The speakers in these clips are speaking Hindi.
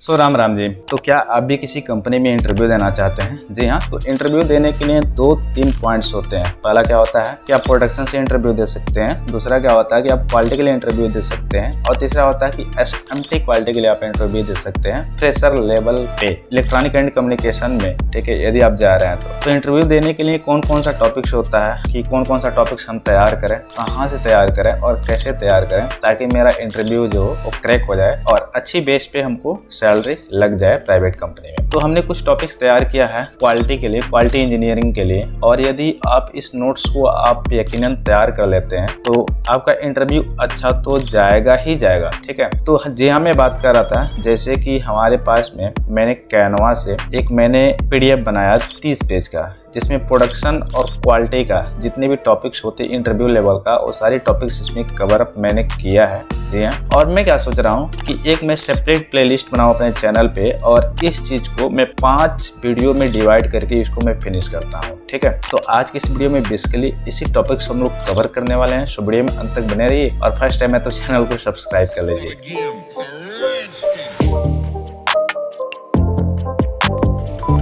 सो राम राम जी तो क्या आप भी किसी कंपनी में इंटरव्यू देना चाहते हैं जी हाँ तो इंटरव्यू देने के लिए दो तीन पॉइंट्स होते हैं पहला क्या होता है कि आप प्रोडक्शन से इंटरव्यू दे सकते हैं दूसरा क्या होता है कि आप क्वालिटी के लिए इंटरव्यू दे सकते हैं और तीसरा होता है कि एस क्वालिटी के लिए आप इंटरव्यू दे सकते हैं फ्रेशर लेवल पे इलेक्ट्रॉनिक एंड कम्युनिकेशन में ठीक है यदि आप जा रहे हैं तो, तो इंटरव्यू देने के लिए कौन कौन सा टॉपिक्स होता है कि कौन कौन सा टॉपिक्स हम तैयार करें कहाँ से तैयार करें और कैसे तैयार करें ताकि मेरा इंटरव्यू जो वो क्रैक हो जाए और अच्छी बेस पे हमको सैलरी लग जाए प्राइवेट कंपनी में तो हमने कुछ टॉपिक्स तैयार किया है क्वालिटी के लिए क्वालिटी इंजीनियरिंग के लिए और यदि आप इस नोट्स को आप यकीन तैयार कर लेते हैं तो आपका इंटरव्यू अच्छा तो जाएगा ही जाएगा ठीक है तो जी हाँ मैं बात कर रहा था जैसे कि हमारे पास में मैंने कैनवा से एक मैंने पीडीएफ बनाया तीस पेज का जिसमें प्रोडक्शन और क्वालिटी का जितने भी टॉपिक्स होते हैं इंटरव्यू लेवल का वो सारे टॉपिक्स इसमें कवर अप मैंने किया है जी हाँ और मैं क्या सोच रहा हूँ कि एक मैं सेपरेट प्लेलिस्ट बनाऊँ अपने चैनल पे और इस चीज़ को मैं पांच वीडियो में डिवाइड करके इसको मैं फिनिश करता हूँ ठीक है तो आज की इस वीडियो में बेसिकली इसी टॉपिक्स हम लोग कवर करने वाले हैं सो वीडियो में अंत तक बने रहिए और फर्स्ट टाइम है तो चैनल को सब्सक्राइब कर लीजिए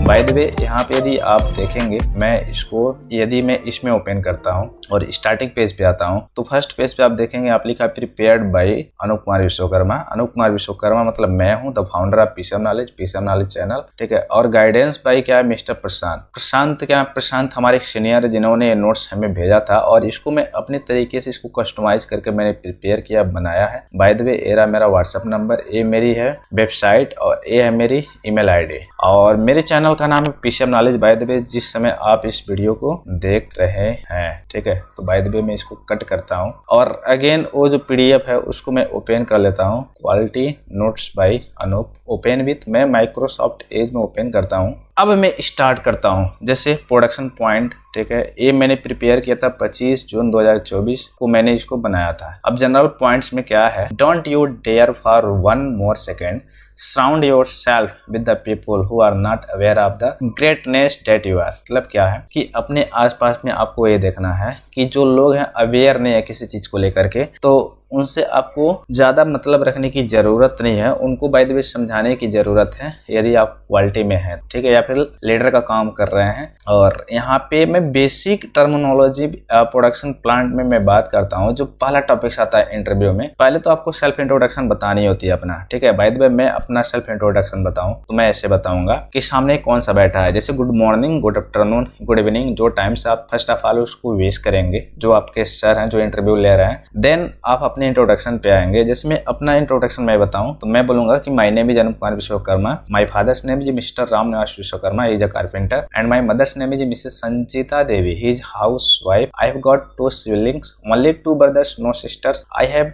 बाय द वे यहाँ पे यदि आप देखेंगे मैं इसको यदि मैं इसमें ओपन करता हूँ और स्टार्टिंग पेज पे आता हूँ तो फर्स्ट पेज पे आप देखेंगे आप लिखा प्रिपेयर्ड बाई अनुप कुमार विश्वकर्मा अनुप कुमार विश्वकर्मा मतलब मैं हूँ the founder of PCM knowledge PCM knowledge channel ठीक है और गाइडेंस बाई क्या है मिस्टर प्रशांत प्रशांत क्या प्रशांत हमारे सीनियर है जिन्होंने नोट्स हमें भेजा था और इसको मैं अपने तरीके से इसको कस्टमाइज करके मैंने प्रिपेयर किया बनाया है बाय द वे एरा मेरा व्हाट्सअप नंबर ए मेरी है वेबसाइट और ए है मेरी ईमेल आईडी और मेरे चैनल का नाम है PCM knowledge by the way जिस समय आप इस वीडियो को देख रहे हैं ठीक है तो बाय द वे मैं इसको कट करता हूँ और अगेन वो जो पी है उसको मैं ओपन कर लेता हूँ quality notes by Anoop open with मैं माइक्रोसॉफ्ट एज में ओपन करता हूँ अब मैं स्टार्ट करता हूँ जैसे प्रोडक्शन पॉइंट ठीक है ये मैंने प्रिपेयर किया था 25 जून 2024 को मैंने इसको बनाया था अब जनरल पॉइंट्स में क्या है don't you dare for one more second surround yourself with the people who are not aware of the greatness that you are मतलब क्या है कि अपने आसपास में आपको ये देखना है कि जो लोग हैं अवेयर नहीं है किसी चीज को लेकर के तो उनसे आपको ज़्यादा मतलब रखने की ज़रूरत नहीं है उनको बाय द वे समझाने की ज़रूरत है यदि आप क्वालिटी में हैं ठीक है या फिर लीडर का काम कर रहे हैं और यहाँ पे मैं बेसिक टर्मिनोलॉजी प्रोडक्शन प्लांट में मैं बात करता हूँ जो पहला टॉपिक्स आता है इंटरव्यू में पहले तो आपको सेल्फ इंट्रोडक्शन बतानी होती है अपना ठीक है बाय द वे मैं अपना सेल्फ इंट्रोडक्शन बताऊँ तो मैं ऐसे बताऊँगा कि सामने कौन सा बैठा है जैसे good morning good afternoon good evening जो टाइम से आप फर्स्ट ऑफ ऑल उसको वेस्ट करेंगे जो आपके सर हैं जो इंटरव्यू ले रहे हैं देन आप अपने इंट्रोडक्शन पे आएंगे जिसमें अपना इंट्रोडक्शन मैं बताऊं तो मैं बोलूंगा कि my name is Anup Kumar Vishwakarma my father's name is Mr Ram Niwas Vishwakarma is a carpenter and my mother's name is Mrs Sanchita Devi is house wife I have got two siblings only two brothers no sisters I have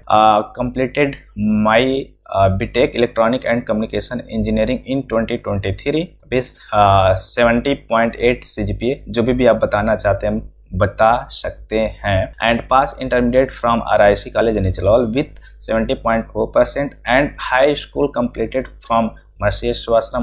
completed my BTech electronic and communication engineering in 2023 point 70.8 CGPA जो भी, भी आप बताना चाहते हैं बता सकते हैं and pass intermediate from R I C college Nichlaul with seventy point four percent and high school completed from Mercy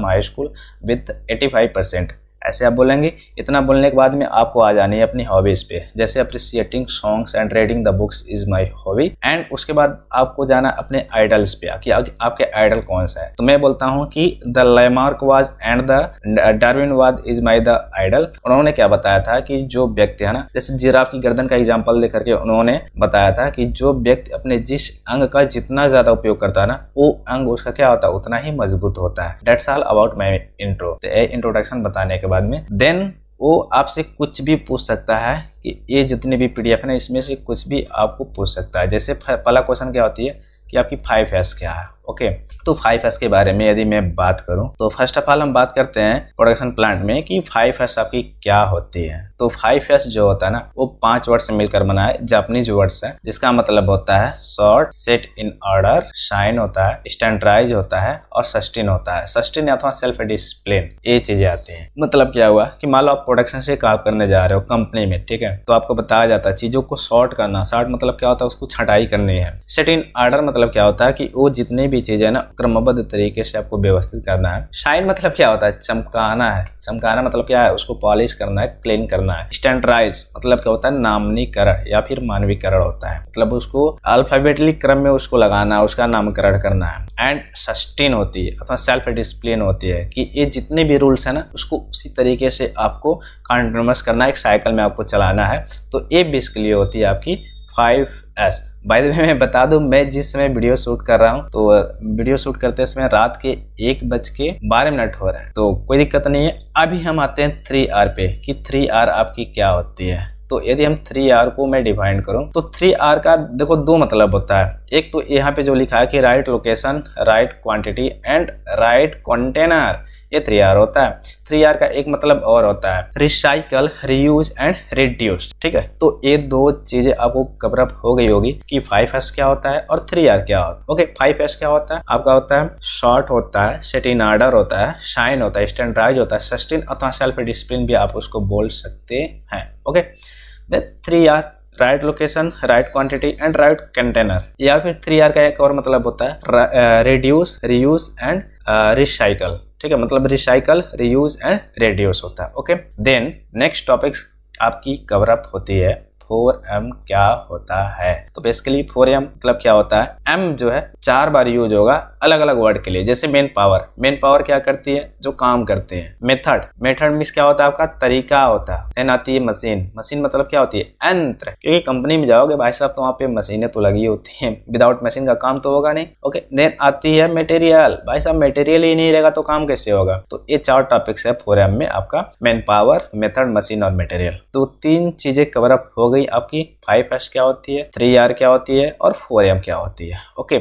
high school with eighty five percent ऐसे आप बोलेंगे इतना बोलने के बाद में आपको आ जानी है अपनी हॉबीज़ पे जैसे appreciating songs and reading the books is my hobby and उसके बाद आपको जाना अपने आइडल्स पे कि आपके आइडल कौन सा है तो मैं बोलता हूँ कि the Lamarck was and the Darwin was is my the idol उन्होंने क्या बताया था कि जो व्यक्ति है ना जैसे जिराफ की गर्दन का एग्जाम्पल दे करके उन्होंने बताया था कि जो व्यक्ति अपने जिस अंग का जितना ज़्यादा उपयोग करता है ना वो अंग उसका क्या होता है उतना ही मजबूत होता है that's all about my intro introduction बताने के बाद में देन वो आपसे कुछ भी पूछ सकता है कि ये जितने भी पीडीएफ है इसमें से कुछ भी आपको पूछ सकता है जैसे पहला क्वेश्चन क्या होती है कि आपकी फाइव एस क्या है ओके तो फाइव एस के बारे में यदि मैं बात करूं तो फर्स्ट ऑफ ऑल हम बात करते हैं प्रोडक्शन प्लांट में कि फाइव एस आपकी क्या होती है तो फाइव एस जो होता है ना वो पांच वर्ड से मिलकर बना है जापनीज वर्ड से जिसका मतलब होता है short set in order shine होता है स्टैंडराइज होता है और सस्टेन होता है सस्टेन अथवा सेल्फ डिसिप्लिन ये चीजें आती है मतलब क्या हुआ कि मान लो आप प्रोडक्शन से काम करने जा रहे हो कंपनी में ठीक है तो आपको बताया जाता है चीजों को शॉर्ट करना शॉर्ट मतलब क्या होता है उसको छटाई करनी है सेट इन ऑर्डर मतलब क्या होता है कि वो जितने भी भी चीज़ है ना क्रमबद्ध तरीके से आपको व्यवस्थित करना है शाइन मतलब क्या होता है चमकाना है चमकाना मतलब क्या है उसको पॉलिश करना है क्लीन करना है स्टैंडराइज मतलब क्या होता है नामनीकरण या फिर मानवीकरण होता है मतलब उसको अल्फाबेटली क्रम में उसको लगाना है उसका नामकरण करना है एंड सस्टेन होती है अथवा सेल्फ डिसिप्लिन होती है कि ये जितने भी रूल्स है ना उसको उसी तरीके से आपको कंटिन्यूस करना है एक साइकिल में आपको चलाना है तो ये बेसिकली होती है आपकी five S by the way मैं बता दूं मैं जिस समय वीडियो शूट कर रहा हूं तो वीडियो शूट करते समय रात के एक बज के बारह मिनट हो रहे हैं तो कोई दिक्कत नहीं है अभी हम आते हैं थ्री आर पे कि थ्री आर आपकी क्या होती है तो यदि हम थ्री आर को मैं डिफाइन करूं तो थ्री आर का देखो दो मतलब होता है एक तो यहाँ पे जो लिखा है कि right location right quantity and right container ये थ्री आर होता है थ्री आर का एक मतलब और होता है रिसाइकल रियूज एंड रिड्यूस ठीक है तो ये दो चीजें आपको कवरअप हो गई होगी कि फाइव एस क्या होता है और थ्री आर क्या होता है ओके फाइव एस क्या होता है आपका होता है शॉर्ट होता है सेटिन आर्डर होता है शाइन होता है स्टैंड राइज होता है सस्टिन अथवा सेल्फ डिसिप्लिन भी आप उसको बोल सकते हैं okay three R right location right quantity and right container या फिर थ्री आर का एक और मतलब होता है रिड्यूस रियूज एंड रिसाइकल ठीक है मतलब रिसाइकल रीयूज एंड रेड्यूस होता है ओके देन नेक्स्ट टॉपिक्स आपकी कवर अप होती है फोर एम क्या होता है तो बेसिकली फोर एम मतलब क्या होता है एम जो है चार बार यूज होगा अलग अलग वर्ड के लिए जैसे मेन पावर मेन पावर क्या करती है जो काम करते हैं मेथड मेथड मीन क्या होता है आपका तरीका होता है आती है मशीन मशीन मतलब क्या होती है यंत्र क्योंकि कंपनी में जाओगे भाई साहब तो वहाँ पे मशीनें तो लगी होती हैं विदाउट मशीन का काम तो होगा नहीं ओके देन आती है मेटेरियल भाई साहब मेटेरियल ही नहीं रहेगा तो काम कैसे होगा तो ये चार टॉपिक्स है फोर एम में आपका मैन पावर मेथड मशीन और मेटेरियल तो तीन चीजें कवर अप हो गई गई आपकी फाइव एस क्या होती है थ्री आर क्या होती है और फोर एम क्या होती है ओके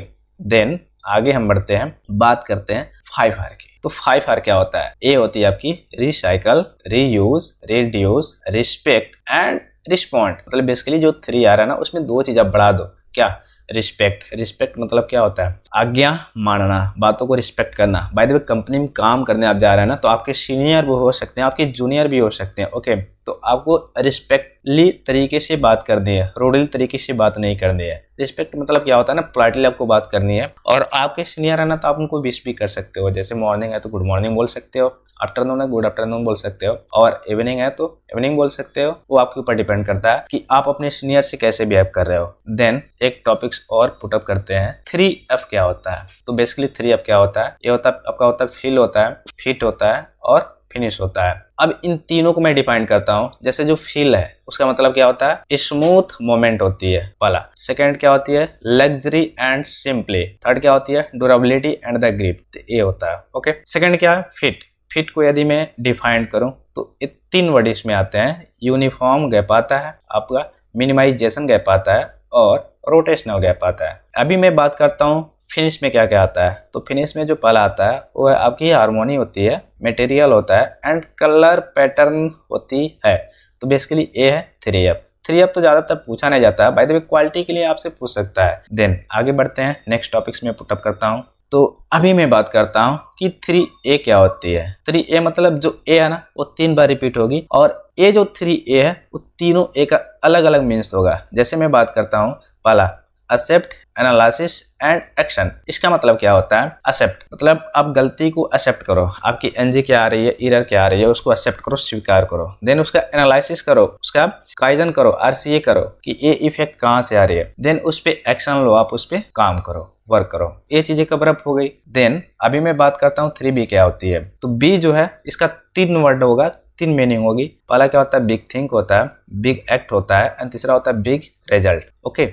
देन आगे हम बढ़ते हैं बात करते हैं फाइव आर की तो फाइव आर क्या होता है ए होती है आपकी recycle reuse reduce respect and respond मतलब बेसिकली जो थ्री आर है ना उसमें दो चीज आप बढ़ा दो क्या रिस्पेक्ट रिस्पेक्ट मतलब क्या होता है आज्ञा मानना बातों को रिस्पेक्ट करना बाय द वे कंपनी में काम करने आप जा रहे हैं ना तो आपके सीनियर भी हो सकते हैं आपके जूनियर भी हो सकते हैं ओके तो आपको रिस्पेक्टली तरीके से बात करनी है रोडली तरीके से बात नहीं करनी है रिस्पेक्ट मतलब क्या होता है ना पोलाइटली आपको बात करनी है और आपके सीनियर है ना तो आप उनको विश भी कर सकते हो जैसे मॉर्निंग है तो गुड मॉर्निंग बोल सकते हो आफ्टरनून है गुड आफ्टरनून बोल सकते हो और इवनिंग है तो इवनिंग बोल सकते हो वो आपके ऊपर डिपेंड करता है कि आप अपने सीनियर से कैसे बिहेव कर रहे हो देन एक टॉपिक पुशअप्स और पुटअप करते हैं थ्री एफ क्या होता है तो बेसिकली थ्री एफ क्या होता है ये होता है आपका होता है फील होता है फिट होता है और फिनिश होता है अब इन तीनों को मैं डिफाइन करता हूँ जैसे जो फील है उसका मतलब क्या होता है स्मूथ मोमेंट होती है पहला सेकेंड क्या होती है लग्जरी एंड सिंपली थर्ड क्या होती है ड्यूरेबिलिटी एंड द ग्रिप ये होता है ओके सेकेंड क्या है फिट फिट को यदि मैं डिफाइन करूँ तो ये तीन वर्ड इसमें आते हैं यूनिफॉर्म गैप आता है आपका मिनिमाइजेशन गैप आता है और रोटेशनल गैप आता है अभी मैं बात करता हूँ फिनिश में क्या क्या आता है तो फिनिश में जो पहला आता है वो है आपकी हारमोनी होती है मटेरियल होता है एंड कलर पैटर्न होती है तो बेसिकली ए है थ्री एफ थ्री एफ तो ज़्यादातर पूछा नहीं जाता है बाय द वे क्वालिटी के लिए आपसे पूछ सकता है देन आगे बढ़ते हैं नेक्स्ट टॉपिक्स में पुटअप करता हूँ तो अभी मैं बात करता हूँ कि थ्री ए क्या होती है थ्री ए मतलब जो ए है ना वो तीन बार रिपीट होगी और ए जो थ्री ए है वो तीनों ए का अलग अलग मीन्स होगा जैसे मैं बात करता हूँ पहला एक्सेप्ट एनालिसिस एंड एक्शन इसका मतलब क्या होता है एक्सेप्ट मतलब आप गलती को एक्सेप्ट करो आपकी एनजी क्या आ रही है इरर क्या आ रही है उसको एक्सेप्ट करो स्वीकार करो देन उसका एनालिसिस करो उसका काइजन करो आरसीए करो कि ये इफेक्ट कहाँ से आ रही है देन उस पर एक्शन लो आप उस पर काम करो वर्क करो ये चीजें कवर अप हो गई देन अभी मैं बात करता हूँ थ्री बी क्या होती है तो बी जो है इसका तीन वर्ड होगा तीन मीनिंग होगी पहला क्या होता है बिग थिंक होता है बिग एक्ट होता है एंड तीसरा होता है बिग रिजल्ट ओके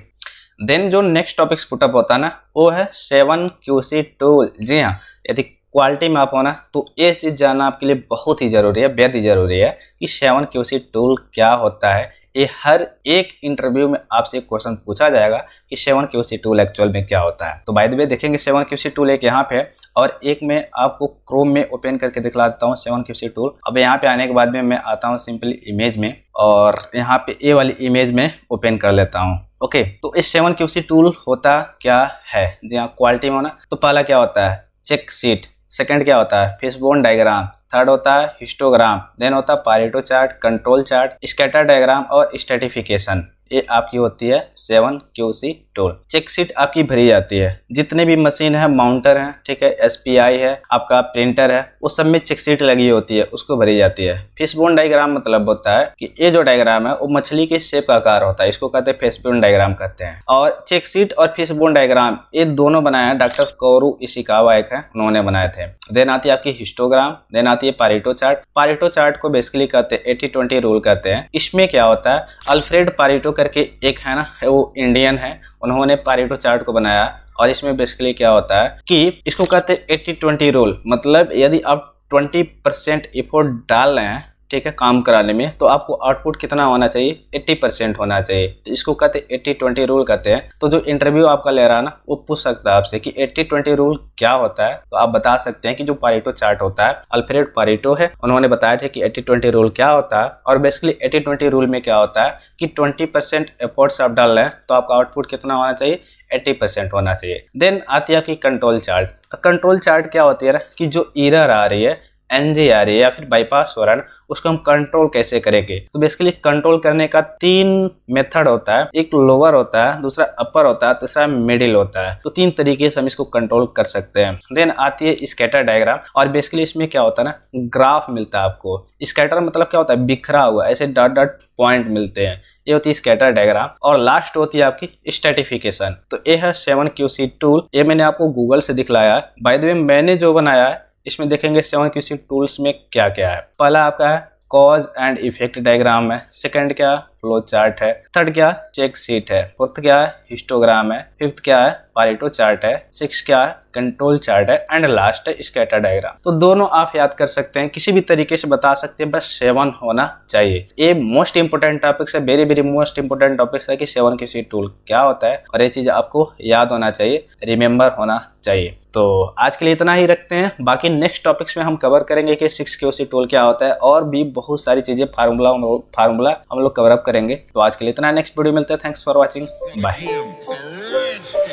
देन जो नेक्स्ट टॉपिक्स पुटअप होता है ना वो है सेवन क्यू सी टूल जी हाँ यदि क्वालिटी में आप होना तो ये चीज़ जानना आपके लिए बहुत ही ज़रूरी है बेहद ही ज़रूरी है कि सेवन क्यू सी टूल क्या होता है ये हर एक इंटरव्यू में आपसे क्वेश्चन पूछा जाएगा कि seven Q C tool actual में क्या होता है तो बाय द वे देखेंगे सेवन क्यू सी टूल एक यहाँ पे और एक मैं आपको क्रोम में ओपन करके दिखला देता हूँ सेवन क्यू सी टूल अब यहाँ पे आने के बाद में मैं आता हूँ सिंपली इमेज में और यहाँ पे ए वाली इमेज में ओपन कर लेता हूँ ओके तो इस सेवन क्यू सी टूल होता क्या है जी हाँ क्वालिटी में होना तो पहला क्या होता है चेक सीट सेकंड क्या होता है फिशबोन डायग्राम थर्ड होता है हिस्टोग्राम देन होता है Pareto chart control chart scatter diagram और स्टेटिफिकेशन ये आपकी होती है seven Q C tool check आपकी भरी जाती है जितने भी मशीन है माउंटर है ठीक है एस है आपका प्रिंटर है उस सब में चेक लगी होती है उसको भरी जाती है फिशबोन डायग्राम मतलब होता है कि ये जो डायग्राम है वो मछली के शेप का आकार होता है इसको कहते हैं फेसबोन डायग्राम कहते हैं और चेक शीट और फिशबोन डायग्राम ये दोनों बनाए डॉक्टर कौरू इशिकावा एक है उन्होंने बनाए थे देन आती है आपकी हिस्टोग्राम देन आती है पारिटो चार्ट पारिटो चार्ट को बेसिकली कहते हैं एटी ट्वेंटी रूल कहते हैं इसमें क्या होता है अल्फ्रेड पारिटो करके एक है ना वो इंडियन है उन्होंने पारेटो चार्ट को बनाया और इसमें बेसिकली क्या होता है कि इसको कहते हैं एट्टी ट्वेंटी रूल मतलब यदि आप ट्वेंटी परसेंट इफोर्ट डाल रहे हैं ठीक है काम कराने में तो आपको आउटपुट कितना होना चाहिए 80 परसेंट होना चाहिए तो इसको कहते हैं एट्टी ट्वेंटी रूल कहते हैं तो जो इंटरव्यू आपका ले रहा है ना वो पूछ सकता है आपसे कि एट्टी ट्वेंटी रूल क्या होता है तो आप बता सकते हैं कि जो पारिटो चार्ट होता है अल्फ्रेड पारिटो है उन्होंने बताया था कि एट्टी ट्वेंटी रूल क्या होता है और बेसिकली एट्टी ट्वेंटी रूल में क्या होता है कि ट्वेंटी परसेंट एफर्ट्स आप डाल रहे हैं तो आपका आउटपुट कितना होना चाहिए एट्टी परसेंट होना चाहिए देन आती है कि कंट्रोल चार्ट कंट्रोल चार्ट क्या होती है कि जो ईरर आ रही है एनजी आ रही है या फिर बाईपास हो रहा है ना उसको हम कंट्रोल कैसे करेंगे तो बेसिकली कंट्रोल करने का तीन मेथड होता है एक लोअर होता है दूसरा अपर होता है तीसरा मिडिल होता है तो तीन तरीके से हम इसको कंट्रोल कर सकते हैं देन आती है स्कैटर डायग्राम और बेसिकली इसमें क्या होता है ना ग्राफ मिलता है आपको स्कैटर मतलब क्या होता है बिखरा हुआ ऐसे डॉट डॉट पॉइंट मिलते हैं ये होती है स्कैटर डायग्राम और लास्ट होती है आपकी स्टेटिफिकेशन तो ये है सेवन क्यू सी टूल ये मैंने आपको गूगल से दिखलाया है बाय द वे मैंने जो बनाया है इसमें देखेंगे सेवन क्वेश्चन टूल्स में क्या क्या है पहला आपका है कॉज एंड इफेक्ट डायग्राम है सेकेंड क्या फ्लो चार्ट है थर्ड क्या है चेक सीट है फोर्थ क्या है हिस्टोग्राम है फिफ्थ क्या है पारिटो चार्ट है सिक्स क्या है कंट्रोल चार्ट है एंड लास्ट है स्केटर डायग्राम तो दोनों आप याद कर सकते हैं किसी भी तरीके से बता सकते हैं बस सेवन होना चाहिए ये मोस्ट इंपोर्टेंट टॉपिक्स है very very most important topics है कि सेवन किसी टूल क्या होता है और ये चीज आपको याद होना चाहिए रिमेम्बर होना चाहिए तो आज के लिए इतना ही रखते हैं बाकी नेक्स्ट टॉपिक्स में हम कवर करेंगे कि सिक्स के टूल क्या होता है और भी बहुत सारी चीजें फार्मूला फार्मूला हम लोग कवरअप करेंगे करेंगे तो आज के लिए इतना नेक्स्ट वीडियो मिलते हैं थैंक्स फॉर वॉचिंग बाय